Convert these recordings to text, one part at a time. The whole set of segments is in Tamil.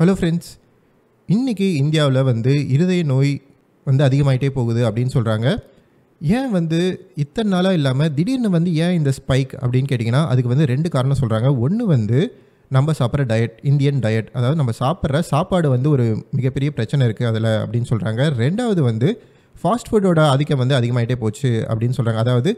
ஹலோ ஃப்ரெண்ட்ஸ் இன்றைக்கி இந்தியாவில் வந்து இருதய நோய் வந்து அதிகமாகிட்டே போகுது அப்படின்னு சொல்கிறாங்க ஏன் வந்து இத்தனை நாளாக இல்லாமல் திடீர்னு வந்து ஏன் இந்த ஸ்பைக் அப்படின்னு கேட்டிங்கன்னா அதுக்கு வந்து ரெண்டு காரணம் சொல்கிறாங்க ஒன்று வந்து நம்ம சாப்பிட்ற டயட் இந்தியன் டயட் அதாவது நம்ம சாப்பிட்ற சாப்பாடு வந்து ஒரு மிகப்பெரிய பிரச்சனை இருக்குது அதில் அப்படின்னு சொல்கிறாங்க ரெண்டாவது வந்து ஃபாஸ்ட் ஃபுட்டோட ஆதிக்கம் வந்து அதிகமாகிட்டே போச்சு அப்படின்னு சொல்கிறாங்க அதாவது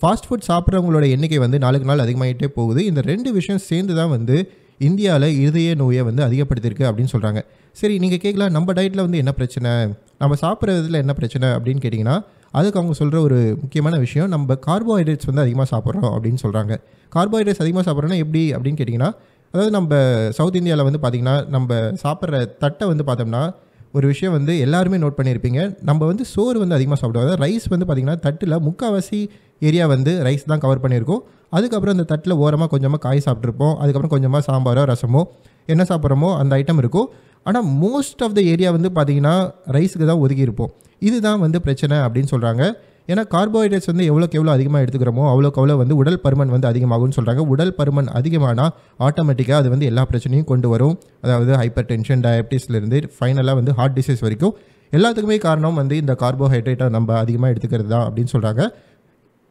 ஃபாஸ்ட் ஃபுட் சாப்பிட்றவங்களோட எண்ணிக்கை வந்து நாளுக்கு நாள் அதிகமாகிட்டே போகுது இந்த ரெண்டு விஷயம் சேர்ந்து தான் வந்து இந்தியாவில் இருதய நோயை வந்து அதிகப்படுத்தியிருக்கு அப்படின்னு சொல்கிறாங்க சரி நீங்கள் கேட்கலாம் நம்ம டயட்டில் வந்து என்ன பிரச்சனை நம்ம சாப்பிட்றதுல என்ன பிரச்சனை அப்படின்னு கேட்டிங்கன்னா அதுக்கு அவங்க சொல்கிற ஒரு முக்கியமான விஷயம் நம்ம கார்போஹைட்ரேட்ஸ் வந்து அதிகமாக சாப்பிட்றோம் அப்படின்னு சொல்கிறாங்க கார்போஹைட்ரேட்ஸ் அதிகமாக சாப்பிட்றோன்னா எப்படி அப்படின்னு கேட்டிங்கன்னா அதாவது நம்ம சவுத் இந்தியாவில் வந்து பார்த்திங்கன்னா நம்ம சாப்பிட்ற தட்டை வந்து பார்த்தோம்னா ஒரு விஷயம் வந்து எல்லாருமே நோட் பண்ணியிருப்பீங்க நம்ம வந்து சோறு வந்து அதிகமாக சாப்பிடுவோம் அதாவது ரைஸ் வந்து பார்த்திங்கன்னா தட்டில் முக்கால்வாசி ஏரியா வந்து ரைஸ் தான் கவர் பண்ணியிருக்கோம் அதுக்கப்புறம் அந்த தட்டில் ஓரமாக கொஞ்சமாக காய் சாப்பிட்ருப்போம் அதுக்கப்புறம் கொஞ்சமாக சாம்பாரோ ரசமோ என்ன சாப்பிட்றோமோ அந்த ஐட்டம் இருக்கும் ஆனால் மோஸ்ட் ஆஃப் த ஏரியா வந்து பார்த்திங்கன்னா ரைஸுக்கு தான் ஒதுக்கியிருப்போம் இதுதான் வந்து பிரச்சனை அப்படின்னு சொல்கிறாங்க ஏன்னா கார்போஹைட்ரேட்ஸ் வந்து எவ்வளோக்கு எவ்வளோ அதிகமாக எடுத்துக்கிறோமோ அவ்வளோக்கு அவ்வளோ வந்து உடல் பருமன் வந்து அதிகமாகும்னு சொல்கிறாங்க உடல் பருமன் அதிகமானால் ஆட்டோமேட்டிக்காக அது வந்து எல்லா பிரச்சனையும் கொண்டு வரும் அதாவது ஹைப்பர் டென்ஷன் டயபிட்டிஸ்லேருந்து ஃபைனலாக வந்து ஹார்ட் டிசீஸ் வரைக்கும் எல்லாத்துக்குமே காரணம் வந்து இந்த கார்போஹைட்ரேட்டை நம்ம அதிகமாக எடுத்துக்கிறது தான் அப்படின்னு சொல்கிறாங்க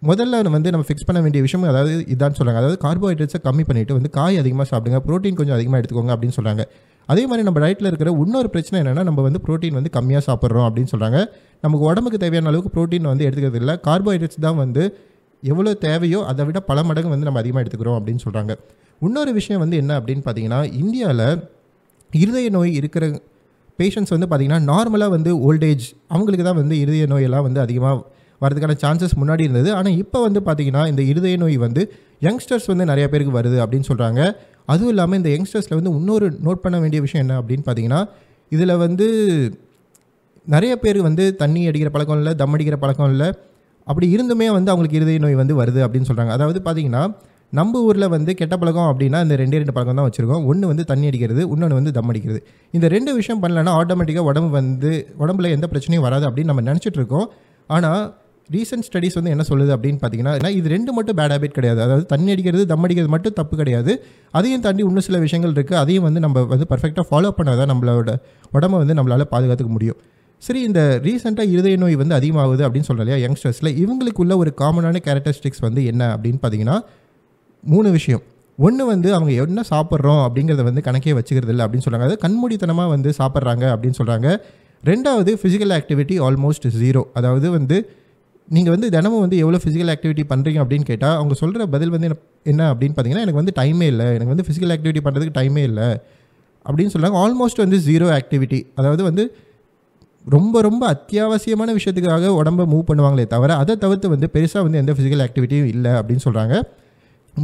முதல்ல வந்து நம்ம ஃபிக்ஸ் பண்ண வேண்டிய விஷயம் அதாவது இதான் சொல்கிறாங்க அதாவது கார்போஹைட்ரேட்ஸை கம்மி பண்ணிவிட்டு வந்து காய் அதிகமாக சாப்பிடுங்க ப்ரோட்டீன் கொஞ்சம் அதிகமாக எடுத்துக்கோங்க அப்படின்னு சொல்கிறாங்க அதே மாதிரி நம்ம டயட்டில் இருக்கிற இன்னொரு பிரச்சனை என்னென்னா நம்ம வந்து ப்ரோட்டீன் வந்து கம்மியாக சாப்பிட்றோம் அப்படின்னு சொல்கிறாங்க நமக்கு உடம்புக்கு தேவையான அளவுக்கு ப்ரோட்டீன் வந்து எடுத்துக்கிறது இல்லை கார்போஹைட்ரேட்ஸ் தான் வந்து எவ்வளோ தேவையோ அதை விட பல மடங்கு வந்து நம்ம அதிகமாக எடுத்துக்கிறோம் அப்படின்னு சொல்கிறாங்க இன்னொரு விஷயம் வந்து என்ன அப்படின்னு பார்த்தீங்கன்னா இந்தியாவில் இருதய நோய் இருக்கிற பேஷண்ட்ஸ் வந்து பார்த்திங்கன்னா நார்மலாக வந்து ஓல்டேஜ் அவங்களுக்கு தான் வந்து இருதய நோயெல்லாம் வந்து அதிகமாக வரதுக்கான சான்சஸ் முன்னாடி இருந்தது ஆனால் இப்போ வந்து பார்த்திங்கன்னா இந்த இருதய நோய் வந்து யங்ஸ்டர்ஸ் வந்து நிறைய பேருக்கு வருது அப்படின்னு சொல்கிறாங்க அதுவும் இல்லாமல் இந்த யங்ஸ்டர்ஸில் வந்து இன்னொரு நோட் பண்ண வேண்டிய விஷயம் என்ன அப்படின்னு பார்த்தீங்கன்னா இதில் வந்து நிறைய பேர் வந்து தண்ணி அடிக்கிற பழக்கம் இல்லை தம் அடிக்கிற பழக்கம் இல்லை அப்படி இருந்துமே வந்து அவங்களுக்கு இருதய நோய் வந்து வருது அப்படின்னு சொல்கிறாங்க அதாவது பார்த்தீங்கன்னா நம்ம ஊரில் வந்து கெட்ட பழக்கம் அப்படின்னா இந்த ரெண்டே ரெண்டு பழக்கம் தான் வச்சுருக்கோம் ஒன்று வந்து தண்ணி அடிக்கிறது இன்னொன்று வந்து தம் அடிக்கிறது இந்த ரெண்டு விஷயம் பண்ணலன்னா ஆட்டோமேட்டிக்காக உடம்பு வந்து உடம்புல எந்த பிரச்சனையும் வராது அப்படின்னு நம்ம நினச்சிட்ருக்கோம் ஆனால் ரீசெண்ட் ஸ்டடிஸ் வந்து என்ன சொல்லுது அப்படின்னு பார்த்தீங்கன்னா இது ரெண்டு மட்டும் பேட் ஹேபிட் கிடையாது அதாவது தண்ணி அடிக்கிறது தம் அடிக்கிறது மட்டும் தப்பு கிடையாது அதையும் தாண்டி இன்னும் சில விஷயங்கள் இருக்குது அதையும் வந்து நம்ம வந்து பர்ஃபெக்டாக ஃபாலோ பண்ணால் தான் நம்மளோட உடம்பை வந்து நம்மளால் பாதுகாத்துக்க முடியும் சரி இந்த ரீசெண்டாக இருதய நோய் வந்து அதிகமாகுது அப்படின்னு சொல்கிறோம் இல்லையா யங்ஸ்டர்ஸில் இவங்களுக்குள்ள ஒரு காமனான கேரக்டரிஸ்டிக்ஸ் வந்து என்ன அப்படின்னு பார்த்தீங்கன்னா மூணு விஷயம் ஒன்று வந்து அவங்க என்ன சாப்பிட்றோம் அப்படிங்கிறத வந்து கணக்கே வச்சுக்கிறது இல்லை அப்படின்னு சொல்கிறாங்க அது கண்மூடித்தனமாக வந்து சாப்பிட்றாங்க அப்படின்னு சொல்கிறாங்க ரெண்டாவது ஃபிசிக்கல் ஆக்டிவிட்டி ஆல்மோஸ்ட் ஜீரோ அதாவது வந்து நீங்கள் வந்து தினமும் வந்து எவ்வளோ ஃபிசிக்கல் ஆக்டிவிட்டி பண்ணுறீங்க அப்படின்னு கேட்டால் அவங்க சொல்கிற பதில் வந்து என்ன அப்படின்னு பார்த்தீங்கன்னா எனக்கு வந்து டைமே இல்லை எனக்கு வந்து ஃபிசிக்கல் ஆக்டிவிட்டி பண்ணுறதுக்கு டைமே இல்லை அப்படின்னு சொல்கிறாங்க ஆல்மோஸ்ட் வந்து ஜீரோ ஆக்டிவிட்டி அதாவது வந்து ரொம்ப ரொம்ப அத்தியாவசியமான விஷயத்துக்காக உடம்பை மூவ் பண்ணுவாங்களே தவிர அதை தவிர்த்து வந்து பெருசாக வந்து எந்த ஃபிசிக்கல் ஆக்டிவிட்டியும் இல்லை அப்படின்னு சொல்கிறாங்க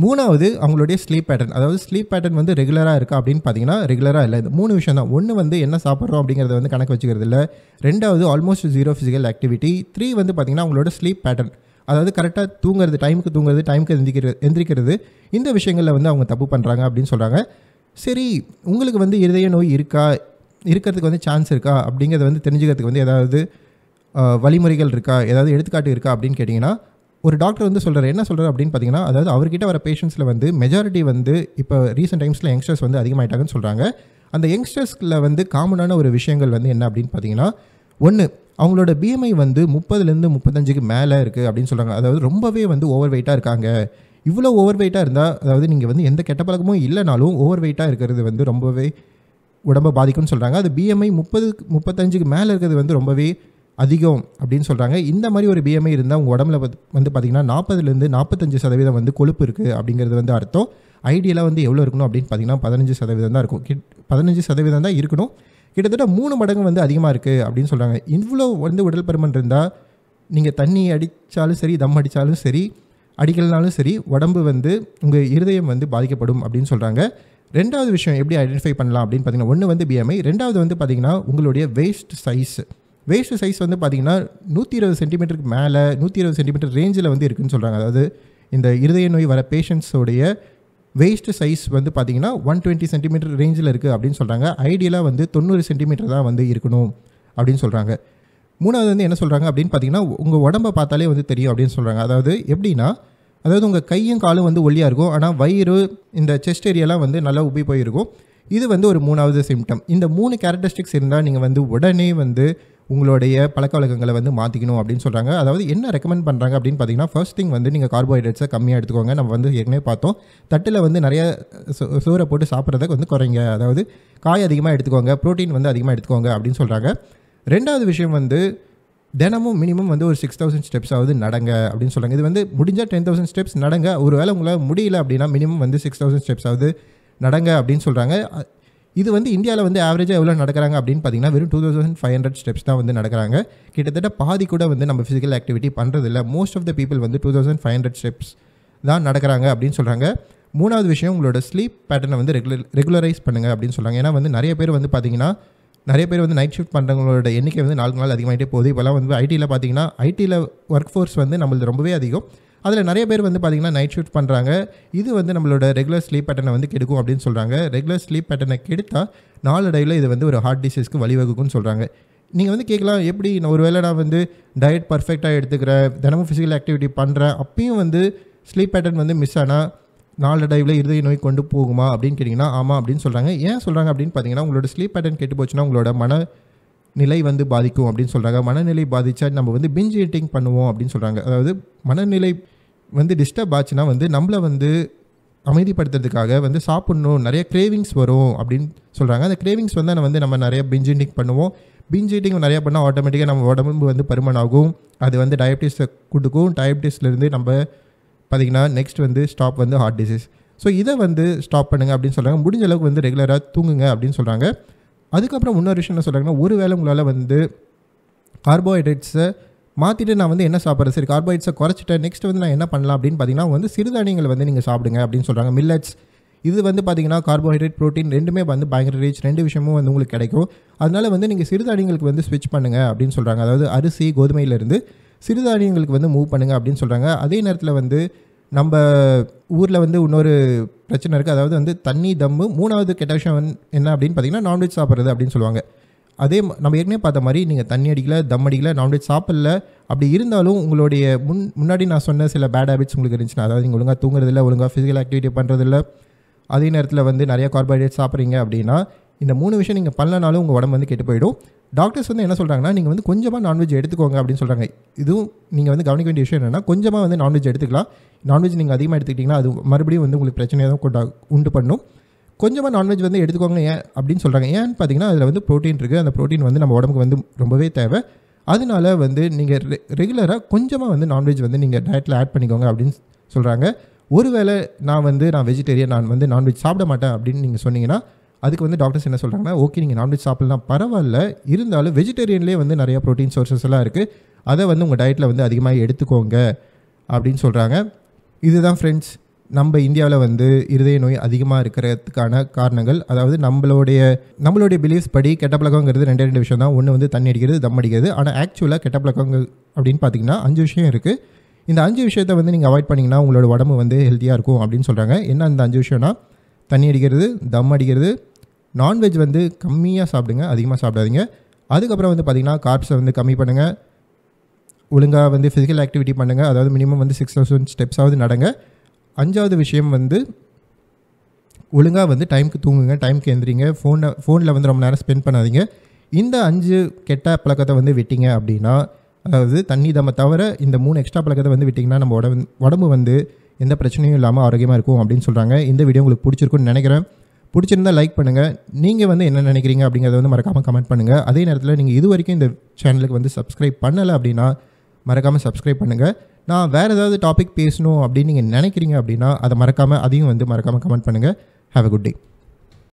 மூணாவது அவங்களுடைய ஸ்லீப் பேட்டர்ன் அதாவது ஸ்லீப் பேட்டர்ன் வந்து ரெகுலராக இருக்கா அப்படின்னு பார்த்தீங்கன்னா ரெகுலராக இல்லை இது மூணு விஷயம் தான் ஒன்று வந்து என்ன சாப்பிட்றோம் அப்படிங்கிறத வந்து கணக்கு வச்சுக்கிறது இல்லை ரெண்டாவது almost zero physical activity three வந்து பார்த்திங்கன்னா அவங்களோட ஸ்லீப் பேட்டர்ன் அதாவது கரெக்டாக தூங்குறது டைமுக்கு தூங்குறது டைமுக்கு எந்திரிக்கிறது எந்திரிக்கிறது இந்த விஷயங்களில் வந்து அவங்க தப்பு பண்ணுறாங்க அப்படின்னு சொல்கிறாங்க சரி உங்களுக்கு வந்து இருதய நோய் இருக்கா இருக்கிறதுக்கு வந்து சான்ஸ் இருக்கா அப்படிங்கிறத வந்து தெரிஞ்சுக்கிறதுக்கு வந்து ஏதாவது வழிமுறைகள் இருக்கா ஏதாவது எடுத்துக்காட்டு இருக்கா அப்படின்னு கேட்டிங்கன்னா ஒரு டாக்டர் வந்து சொல்கிறார் என்ன சொல்கிறார் அப்படின்னு பார்த்தீங்கன்னா அதாவது அவர்கிட்ட வர பேஷண்ட்ஸில் வந்து மெஜாரிட்டி வந்து இப்போ ரீசெண்ட் டைம்ஸில் யங்ஸ்டர்ஸ் வந்து அதிகமாகிட்டாங்கன்னு சொல்கிறாங்க அந்த யங்ஸ்டர்ஸில் வந்து காமனான ஒரு விஷயங்கள் வந்து என்ன அப்படின்னு பார்த்தீங்கன்னா ஒன்று அவங்களோட பிஎம்ஐ வந்து முப்பதுலேருந்து முப்பத்தஞ்சுக்கு மேலே இருக்குது அப்படின்னு சொல்கிறாங்க அதாவது ரொம்பவே வந்து ஓவர் வெயிட்டாக இருக்காங்க இவ்வளோ ஓவர் வெயிட்டாக இருந்தால் அதாவது நீங்கள் வந்து எந்த கெட்ட பழக்கமும் இல்லைனாலும் ஓவர் வெயிட்டாக இருக்கிறது வந்து ரொம்பவே உடம்பை பாதிக்கும்னு சொல்கிறாங்க அது பிஎம்ஐ முப்பது முப்பத்தஞ்சுக்கு மேலே இருக்கிறது வந்து ரொம்பவே அதிகம் அப்படின்னு சொல்கிறாங்க இந்த மாதிரி ஒரு பிஎம்ஐ இருந்தால் உங்கள் உடம்புல வந்து பார்த்திங்கன்னா நாற்பதுலேருந்து நாற்பத்தஞ்சு சதவீதம் வந்து கொழுப்பு இருக்குது அப்படிங்கிறது வந்து அர்த்தம் ஐடியெல்லாம் வந்து எவ்வளோ இருக்கணும் அப்படின்னு பார்த்தீங்கன்னா பதினஞ்சு சதவீதம் தான் இருக்கும் கிட் பதினஞ்சு சதவீதம் தான் இருக்கணும் கிட்டத்தட்ட மூணு மடங்கு வந்து அதிகமாக இருக்குது அப்படின்னு சொல்கிறாங்க இவ்வளோ வந்து உடல் பருமன் இருந்தால் நீங்கள் தண்ணி அடித்தாலும் சரி தம் அடித்தாலும் சரி அடிக்கலனாலும் சரி உடம்பு வந்து உங்கள் இருதயம் வந்து பாதிக்கப்படும் அப்படின்னு சொல்கிறாங்க ரெண்டாவது விஷயம் எப்படி ஐடென்டிஃபை பண்ணலாம் அப்படின்னு பார்த்தீங்கன்னா ஒன்று வந்து பிஎம்ஐ ரெண்டாவது வந்து பார்த்திங்கன்னா உங்களுடைய வேஸ்ட் சைஸ் வேஸ்ட் சைஸ் வந்து பார்த்திங்கன்னா நூற்றி இருபது சென்டிமீட்டருக்கு மேலே நூற்றி இருபது சென்டிமீட்டர் ரேஞ்சில் வந்து இருக்குதுன்னு சொல்கிறாங்க அதாவது இந்த இருதய நோய் வர பேஷண்ட்ஸோடைய வேஸ்ட் சைஸ் வந்து பார்த்திங்கன்னா ஒன் டுவெண்ட்டி சென்டிமீட்டர் ரேஞ்சில் இருக்குது அப்படின்னு சொல்கிறாங்க ஐடியலாக வந்து தொண்ணூறு சென்டிமீட்டர் தான் வந்து இருக்கணும் அப்படின்னு சொல்கிறாங்க மூணாவது வந்து என்ன சொல்கிறாங்க அப்படின்னு பார்த்தீங்கன்னா உங்கள் உடம்பை பார்த்தாலே வந்து தெரியும் அப்படின்னு சொல்கிறாங்க அதாவது எப்படின்னா அதாவது உங்கள் கையும் காலும் வந்து ஒல்லியாக இருக்கும் ஆனால் வயிறு இந்த செஸ்ட் ஏரியாலாம் வந்து நல்லா உப்பி போயிருக்கும் இது வந்து ஒரு மூணாவது சிம்டம் இந்த மூணு கேரக்டரிஸ்டிக்ஸ் இருந்தால் நீங்கள் வந்து உடனே வந்து உங்களுடைய பழக்க வழக்கங்களை வந்து மாற்றிக்கணும் அப்படின்னு சொல்கிறாங்க அதாவது என்ன ரெக்கமெண்ட் பண்ணுறாங்க அப்படின்னு பார்த்தீங்கன்னா ஃபர்ஸ்ட் திங் வந்து நீங்கள் கார்போஹைட்ரேட்ஸை கம்மியாக எடுத்துக்கோங்க நம்ம வந்து ஏற்கனவே பார்த்தோம் தட்டில் வந்து நிறைய சூரை போட்டு சாப்பிட்றத வந்து குறைங்க அதாவது காய் அதிகமாக எடுத்துக்கோங்க ப்ரோட்டீன் வந்து அதிகமாக எடுத்துக்கோங்க அப்படின்னு சொல்கிறாங்க ரெண்டாவது விஷயம் வந்து தினமும் மினிமம் வந்து ஒரு சிக்ஸ் தௌசண்ட் ஸ்டெப்ஸ் ஆகுது நடங்க அப்படின்னு சொல்கிறாங்க இது வந்து முடிஞ்சால் டென் தௌசண்ட் ஸ்டெப்ஸ் நடங்க ஒரு வேளை உங்களால் முடியல அப்படின்னா மினிமம் வந்து சிக்ஸ் தௌசண்ட் ஸ்டெப்ஸ் ஆகுது நடங்க அப்படின்னு சொல்கிறாங்க இது வந்து இந்தியாவில் வந்து ஆவரேஜாக எவ்வளோ நடக்கிறாங்க அப்படின்னு பார்த்தீங்கன்னா வெறும் two thousand five hundred steps தான் வந்து நடக்கிறாங்க கிட்டத்தட்ட பாதி கூட வந்து நம்ம ஃபிசிக்கல் ஆக்டிவிட்டி பண்ணுறதில்ல மோஸ்ட் ஆஃப் த பீப்புள் வந்து two thousand five hundred steps தான் நடக்கிறாங்க அப்படின்னு சொல்கிறாங்க மூணாவது விஷயம் உங்களோட ஸ்லீப் பேட்டர்னை வந்து ரெகுலர் ரெகுலரைஸ் பண்ணுங்கள் அப்படின்னு சொல்கிறாங்க ஏன்னா வந்து நிறைய பேர் வந்து பார்த்தீங்கன்னா நிறைய பேர் வந்து நைட் ஷிஃப்ட் பண்ணுறவங்களோட எண்ணிக்கை வந்து நாளுக்கு நாள் அதிகமாகிட்டே போகுது இப்போலாம் வந்து ஐடியில் பார்த்தீங்கன்னா ஐடியில் ஒர்க் ஃபோர்ஸ் வந்து நம்மளது ரொம்பவே அதிகம் அதில் நிறைய பேர் வந்து பார்த்திங்கன்னா நைட் ஷிஃப்ட் பண்ணுறாங்க இது வந்து நம்மளோட ரெகுலர் ஸ்லீப் பேட்டனை வந்து கெடுக்கும் அப்படின்னு சொல்கிறாங்க ரெகுலர் ஸ்லீப் பேட்டனை கெடுத்தால் நாளடைவில் இது வந்து ஒரு ஹார்ட் டிசீஸ்க்கு வழிவகுக்கும்னு சொல்கிறாங்க நீங்கள் வந்து கேட்கலாம் எப்படி நான் ஒரு வேளை நான் வந்து டயட் பர்ஃபெக்டாக எடுத்துக்கிறேன் தினமும் ஃபிசிக்கல் ஆக்டிவிட்டி பண்ணுறேன் அப்பயும் வந்து ஸ்லீப் பேட்டர்ன் வந்து மிஸ் ஆனால் நாளடைவில் இருதய நோய் கொண்டு போகுமா அப்படின்னு கேட்டிங்கன்னா ஆமாம் அப்படின்னு சொல்கிறாங்க ஏன் சொல்கிறாங்க அப்படின்னு பார்த்தீங்கன்னா உங்களோட ஸ்லீப் பேட்டர்ன் கெட்டு போச்சுன்னா உங்களோட மன நிலை வந்து பாதிக்கும் அப்படின்னு சொல்கிறாங்க மனநிலை பாதித்தா நம்ம வந்து பிஞ்ச் ஈட்டிங் பண்ணுவோம் அப்படின்னு சொல்கிறாங்க அதாவது மனநிலை வந்து டிஸ்டர்ப் ஆச்சுன்னா வந்து நம்மளை வந்து அமைதிப்படுத்துறதுக்காக வந்து சாப்பிட்ணும் நிறைய கிரேவிங்ஸ் வரும் அப்படின்னு சொல்கிறாங்க அந்த கிரேவிங்ஸ் வந்து வந்து நம்ம நிறைய பிஞ்ச் ஈட்டிங் பண்ணுவோம் பிஞ்ச் ஈட்டிங் நிறையா பண்ணால் ஆட்டோமேட்டிக்காக நம்ம உடம்பு வந்து பருமன் ஆகும் அது வந்து டயபிட்டிஸை கொடுக்கும் டயபிட்டிஸ்லேருந்து நம்ம பார்த்திங்கன்னா நெக்ஸ்ட் வந்து ஸ்டாப் வந்து ஹார்ட் டிசீஸ் ஸோ இதை வந்து ஸ்டாப் பண்ணுங்கள் அப்படின்னு சொல்கிறாங்க முடிஞ்ச அளவுக்கு வந்து ரெகுலராக தூங்குங்க அப்படின்னு சொல்கிறாங்க அதுக்கப்புறம் இன்னொரு விஷயம் என்ன சொல்கிறாங்கன்னா ஒரு வேளை உங்களால் வந்து கார்போஹைட்ரேட்ஸை மாற்றிட்டு நான் வந்து என்ன சாப்பிட்றது சரி கார்போஹைட்ஸை குறைச்சிட்டேன் நெக்ஸ்ட் வந்து நான் என்ன பண்ணலாம் அப்படின்னு பார்த்தீங்கன்னா வந்து சிறுதானியங்களை வந்து நீங்கள் சாப்பிடுங்க அப்படின்னு சொல்கிறாங்க மில்லட்ஸ் இது வந்து பார்த்தீங்கன்னா கார்போஹைட்ரேட் ப்ரோட்டீன் ரெண்டுமே வந்து பயங்கர ரீச் ரெண்டு விஷயமும் வந்து உங்களுக்கு கிடைக்கும் அதனால வந்து நீங்கள் சிறுதானியங்களுக்கு வந்து ஸ்விட்ச் பண்ணுங்கள் அப்படின்னு சொல்கிறாங்க அதாவது அரிசி கோதுமையிலேருந்து சிறுதானியங்களுக்கு வந்து மூவ் பண்ணுங்கள் அப்படின்னு சொல்கிறாங்க அதே நேரத்தில் வந்து நம்ம ஊரில் வந்து இன்னொரு பிரச்சனை இருக்குது அதாவது வந்து தண்ணி தம்மு மூணாவது கெட்ட விஷயம் என்ன அப்படின்னு பார்த்தீங்கன்னா நான்வெஜ் சாப்பிட்றது அப்படின்னு சொல்லுவாங்க அதே நம்ம ஏற்கனவே பார்த்த மாதிரி நீங்கள் தண்ணி அடிக்கல தம் அடிக்கல நான்வெஜ் சாப்பிடல அப்படி இருந்தாலும் உங்களுடைய முன் முன்னாடி நான் சொன்ன சில பேட் ஹேபிட்ஸ் உங்களுக்கு இருந்துச்சுன்னா அதாவது நீங்கள் ஒழுங்காக தூங்குறதில்ல ஒழுங்காக ஃபிசிக்கல் ஆக்டிவிட்டி பண்ணுறதில்ல அதே நேரத்தில் வந்து நிறைய கார்போஹைட்ரேட் சாப்பிட்றீங்க அப்படின்னா இந்த மூணு விஷயம் நீங்கள் பண்ணலனாலும் உங்கள் உடம்பு வந்து கெட்டு போயிடும் டாக்டர்ஸ் வந்து என்ன சொல்கிறாங்கன்னா நீங்கள் வந்து கொஞ்சமாக நான்வெஜ் எடுத்துக்கோங்க அப்படின்னு சொல்கிறாங்க இதுவும் நீங்கள் வந்து கவனிக்க வேண்டிய விஷயம் என்னென்னா கொஞ்சமாக வந்து நான்வெஜ் எடுத்துக்கலாம் நான்வெஜ் நீங்கள் அதிகமாக எடுத்துக்கிட்டிங்கன்னா அது மறுபடியும் வந்து உங்களுக்கு பிரச்சனையாக தான் கொண்டா உண்டு பண்ணும் கொஞ்சமாக நான்வெஜ் வந்து எடுத்துக்கோங்க ஏன் அப்படின்னு சொல்கிறாங்க ஏன்னு பார்த்தீங்கன்னா அதில் வந்து ப்ரோட்டீன் இருக்குது அந்த ப்ரோட்டீன் வந்து நம்ம உடம்புக்கு வந்து ரொம்பவே தேவை அதனால வந்து நீங்கள் ரெ ரெகுலராக கொஞ்சமாக வந்து நான்வெஜ் வந்து நீங்கள் டயட்டில் ஆட் பண்ணிக்கோங்க அப்படின்னு சொல்கிறாங்க ஒருவேளை நான் வந்து நான் வெஜிடேரியன் நான் வந்து நான்வெஜ் சாப்பிட மாட்டேன் அப்படின்னு நீங்கள் சொன்னீங்கன்னா அதுக்கு வந்து டாக்டர்ஸ் என்ன சொல்கிறாங்கன்னா ஓகே நீங்கள் நான்வெஜ் சாப்பிட்லாம் பரவாயில்ல இருந்தாலும் வெஜிடேரியன்லேயே வந்து நிறையா ப்ரோட்டீன் சோர்சஸ் எல்லாம் இருக்குது அதை வந்து உங்கள் டயட்டில் வந்து அதிகமாக எடுத்துக்கோங்க அப்படின்னு சொல்கிறாங்க இதுதான் ஃப்ரெண்ட்ஸ் நம்ம இந்தியாவில் வந்து இருதய நோய் அதிகமாக இருக்கிறதுக்கான காரணங்கள் அதாவது நம்மளுடைய நம்மளுடைய பிலீஃப்ஸ் படி கெட்ட பழக்கங்கிறது ரெண்டே ரெண்டு விஷயம் தான் ஒன்று வந்து தண்ணி அடிக்கிறது தம் அடிக்கிறது ஆனால் ஆக்சுவலாக கெட்ட பழக்கங்கள் அப்படின்னு பார்த்தீங்கன்னா அஞ்சு விஷயம் இருக்குது இந்த அஞ்சு விஷயத்தை வந்து நீங்கள் அவாய்ட் பண்ணிங்கன்னா உங்களோட உடம்பு வந்து ஹெல்த்தியாக இருக்கும் அப்படின்னு சொல்கிறாங்க என்ன அந்த அஞ்சு விஷயம்னா தண்ணி அடிக்கிறது தம் அடிக்கிறது நான்வெஜ் வந்து கம்மியாக சாப்பிடுங்க அதிகமாக சாப்பிடாதீங்க அதுக்கப்புறம் வந்து பார்த்திங்கன்னா கார்ப்ஸை வந்து கம்மி பண்ணுங்கள் ஒழுங்காக வந்து ஃபிசிக்கல் ஆக்டிவிட்டி பண்ணுங்கள் அதாவது மினிமம் வந்து சிக்ஸ் தௌசண்ட் ஸ்டெப்ஸாவது நடங்க அஞ்சாவது விஷயம் வந்து ஒழுங்காக வந்து டைமுக்கு தூங்குங்க டைமுக்கு எழுந்திரிங்க ஃபோனை ஃபோனில் வந்து ரொம்ப நேரம் ஸ்பெண்ட் பண்ணாதீங்க இந்த அஞ்சு கெட்ட பழக்கத்தை வந்து விட்டீங்க அப்படின்னா அதாவது தண்ணி தம்ம தவிர இந்த மூணு எக்ஸ்ட்ரா பழக்கத்தை வந்து விட்டிங்கன்னா நம்ம உடம்பு உடம்பு வந்து எந்த பிரச்சனையும் இல்லாமல் ஆரோக்கியமாக இருக்கும் அப்படின்னு சொல்கிறாங்க இந்த வீடியோ உங்களுக்கு பிடிச்சிருக்குன்னு நினைக்கிறேன் பிடிச்சிருந்தா லைக் பண்ணுங்கள் நீங்கள் வந்து என்ன நினைக்கிறீங்க அப்படிங்கிறத வந்து மறக்காமல் கமெண்ட் பண்ணுங்கள் அதே நேரத்தில் நீங்கள் இது வரைக்கும் இந்த சேனலுக்கு வந்து சப்ஸ்கிரைப் பண்ணலை அப்படின்னா மறக்காமல் சப்ஸ்கிரைப் பண்ணுங்கள் நான் வேறு ஏதாவது டாபிக் பேசணும் அப்படின்னு நீங்கள் நினைக்கிறீங்க அப்படின்னா அதை மறக்காமல் அதையும் வந்து மறக்காமல் கமெண்ட் பண்ணுங்கள் ஹாவ் அ குட் டே